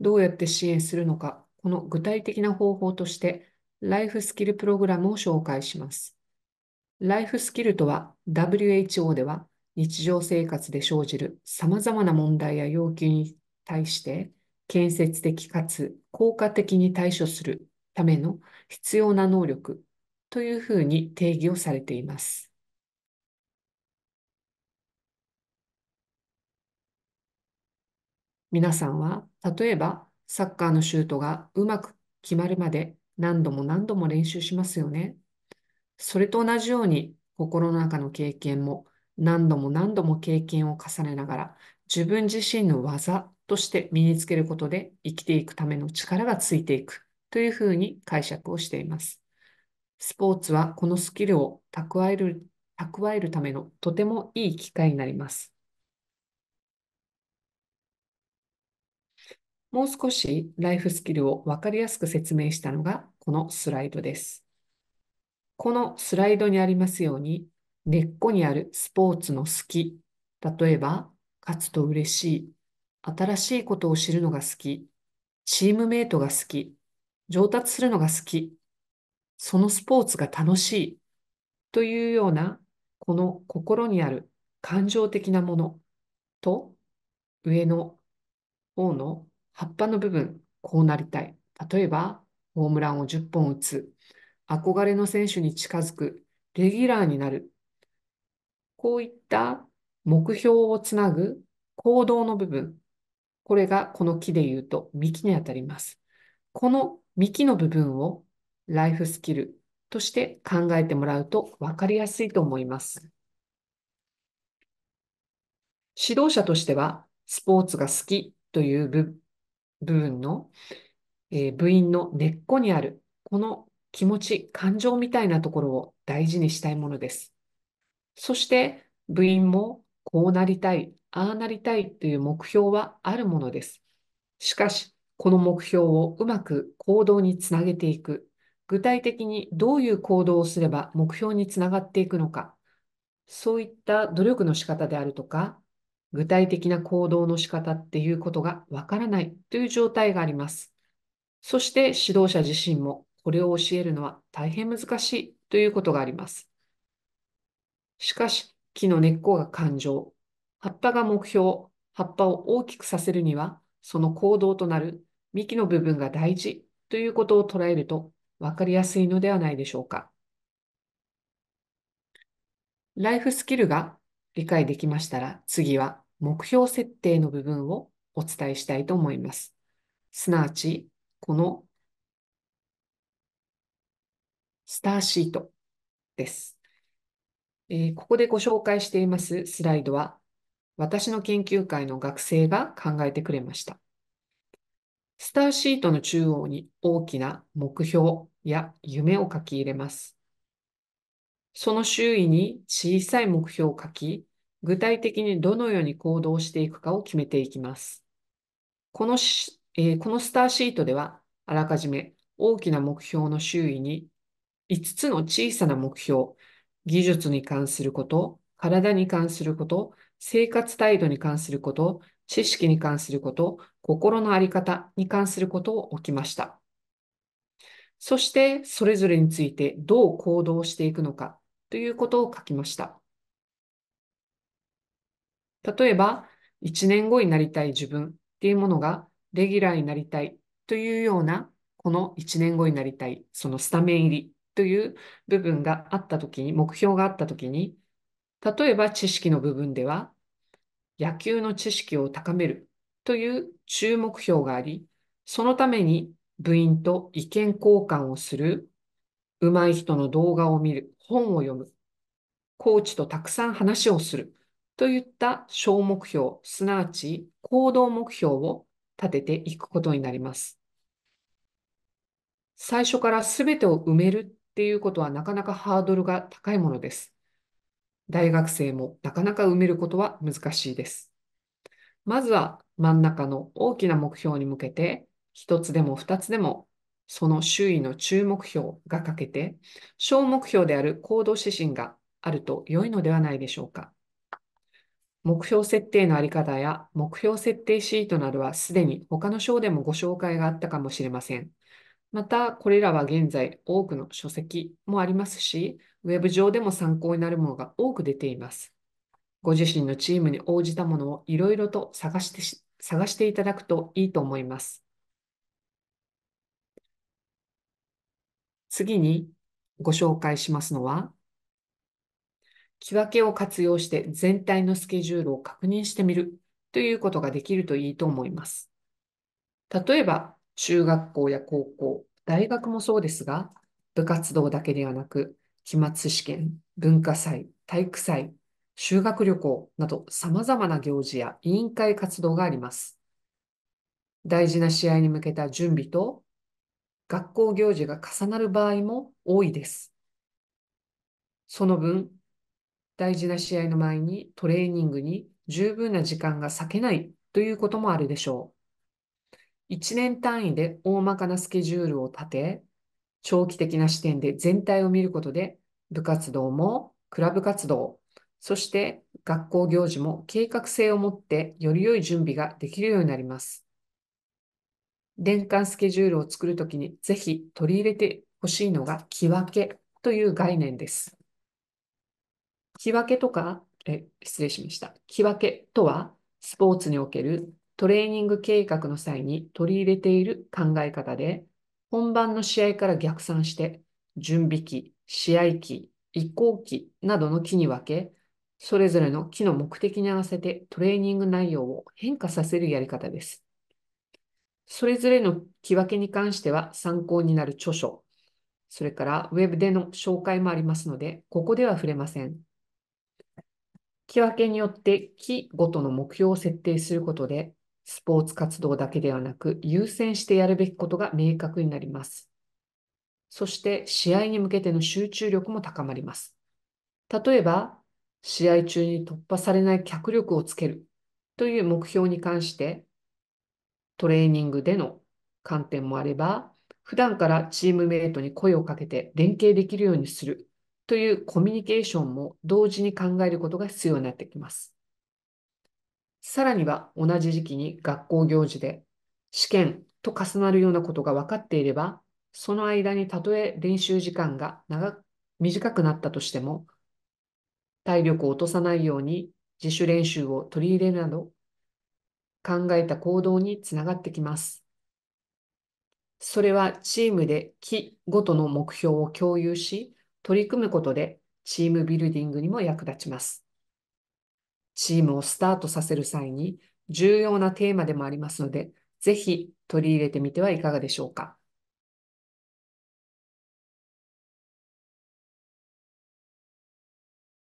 どうやって支援するのか、この具体的な方法として、ライフスキルプログラムを紹介します。ライフスキルとは、WHO では、日常生活で生じる様々な問題や要求に対して、建設的かつ効果的に対処するための必要な能力というふうに定義をされています。皆さんは、例えばサッカーのシュートがうまく決まるまで何度も何度も練習しますよね。それと同じように、心の中の経験も何度も何度も経験を重ねながら、自分自身の技として身につけることで生きていくための力がついていくというふうに解釈をしています。スポーツはこのスキルを蓄える蓄えるためのとてもいい機会になります。もう少しライフスキルを分かりやすく説明したのがこのスライドです。このスライドにありますように、根っこにあるスポーツの好き、例えば、勝つと嬉しい、新しいことを知るのが好き、チームメイトが好き、上達するのが好き、そのスポーツが楽しいというような、この心にある感情的なものと、上の方の葉っぱの部分、こうなりたい。例えば、ホームランを10本打つ。憧れの選手に近づく。レギュラーになる。こういった目標をつなぐ行動の部分。これがこの木で言うと幹にあたります。この幹の部分をライフスキルとして考えてもらうと分かりやすいと思います。指導者としてはスポーツが好きという部分の、えー、部員の根っこにある、この気持ち、感情みたいなところを大事にしたいものです。そして部員もこうなりたい、ああなりたいという目標はあるものです。しかし、この目標をうまく行動につなげていく。具体的にどういう行動をすれば目標につながっていくのか。そういった努力の仕方であるとか、具体的な行動の仕方っていうことがわからないという状態があります。そして指導者自身もこれを教えるのは大変難しいということがあります。しかし、木の根っこが感情、葉っぱが目標、葉っぱを大きくさせるには、その行動となる幹の部分が大事ということを捉えると分かりやすいのではないでしょうか。ライフスキルが理解できましたら、次は目標設定の部分をお伝えしたいと思います。すなわち、このスターシートです。えー、ここでご紹介していますスライドは、私の研究会の学生が考えてくれました。スターシートの中央に大きな目標や夢を書き入れます。その周囲に小さい目標を書き、具体的にどのように行動していくかを決めていきます。このし、えー、このスターシートでは、あらかじめ大きな目標の周囲に5つの小さな目標、技術に関すること、体に関すること、生活態度に関すること、知識に関すること、心の在り方に関することを置きました。そして、それぞれについてどう行動していくのかということを書きました。例えば、1年後になりたい自分っていうものが、レギュラーになりたいというような、この1年後になりたい、そのスタメン入りという部分があったときに、目標があったときに、例えば知識の部分では、野球の知識を高めるという注目標があり、そのために部員と意見交換をする、上手い人の動画を見る、本を読む、コーチとたくさん話をするといった小目標、すなわち行動目標を立てていくことになります。最初から全てを埋めるっていうことはなかなかハードルが高いものです。大学生もなかなか埋めることは難しいです。まずは真ん中の大きな目標に向けて、一つでも二つでもその周囲の中目標が欠けて、小目標である行動指針があると良いのではないでしょうか。目標設定のあり方や目標設定シートなどはすでに他の章でもご紹介があったかもしれません。また、これらは現在多くの書籍もありますし、ウェブ上でも参考になるものが多く出ています。ご自身のチームに応じたものをいろいろと探して探していただくといいと思います。次にご紹介しますのは、木分けを活用して全体のスケジュールを確認してみるということができるといいと思います。例えば、中学校や高校、大学もそうですが、部活動だけではなく、期末試験、文化祭、体育祭、修学旅行など様々な行事や委員会活動があります。大事な試合に向けた準備と学校行事が重なる場合も多いです。その分、大事な試合の前にトレーニングに十分な時間が割けないということもあるでしょう。1年単位で大まかなスケジュールを立て、長期的な視点で全体を見ることで、部活動もクラブ活動、そして学校行事も計画性を持ってより良い準備ができるようになります。年間スケジュールを作るときにぜひ取り入れてほしいのが木分けという概念です。木分けとか、え、失礼しました。木分けとは、スポーツにおけるトレーニング計画の際に取り入れている考え方で、本番の試合から逆算して、準備期、試合期、移行期などの木に分け、それぞれの木の目的に合わせてトレーニング内容を変化させるやり方です。それぞれの木分けに関しては参考になる著書、それからウェブでの紹介もありますので、ここでは触れません。き分けによって木ごとの目標を設定することで、スポーツ活動だけではなく優先してやるべきことが明確になります。そして試合に向けての集中力も高まります。例えば、試合中に突破されない脚力をつけるという目標に関して、トレーニングでの観点もあれば、普段からチームメイトに声をかけて連携できるようにするというコミュニケーションも同時に考えることが必要になってきます。さらには同じ時期に学校行事で試験と重なるようなことが分かっていれば、その間にたとえ練習時間が長短くなったとしても、体力を落とさないように自主練習を取り入れるなど、考えた行動につながってきます。それはチームで期ごとの目標を共有し、取り組むことでチームビルディングにも役立ちます。チームをスタートさせる際に重要なテーマでもありますので、ぜひ取り入れてみてはいかがでしょうか。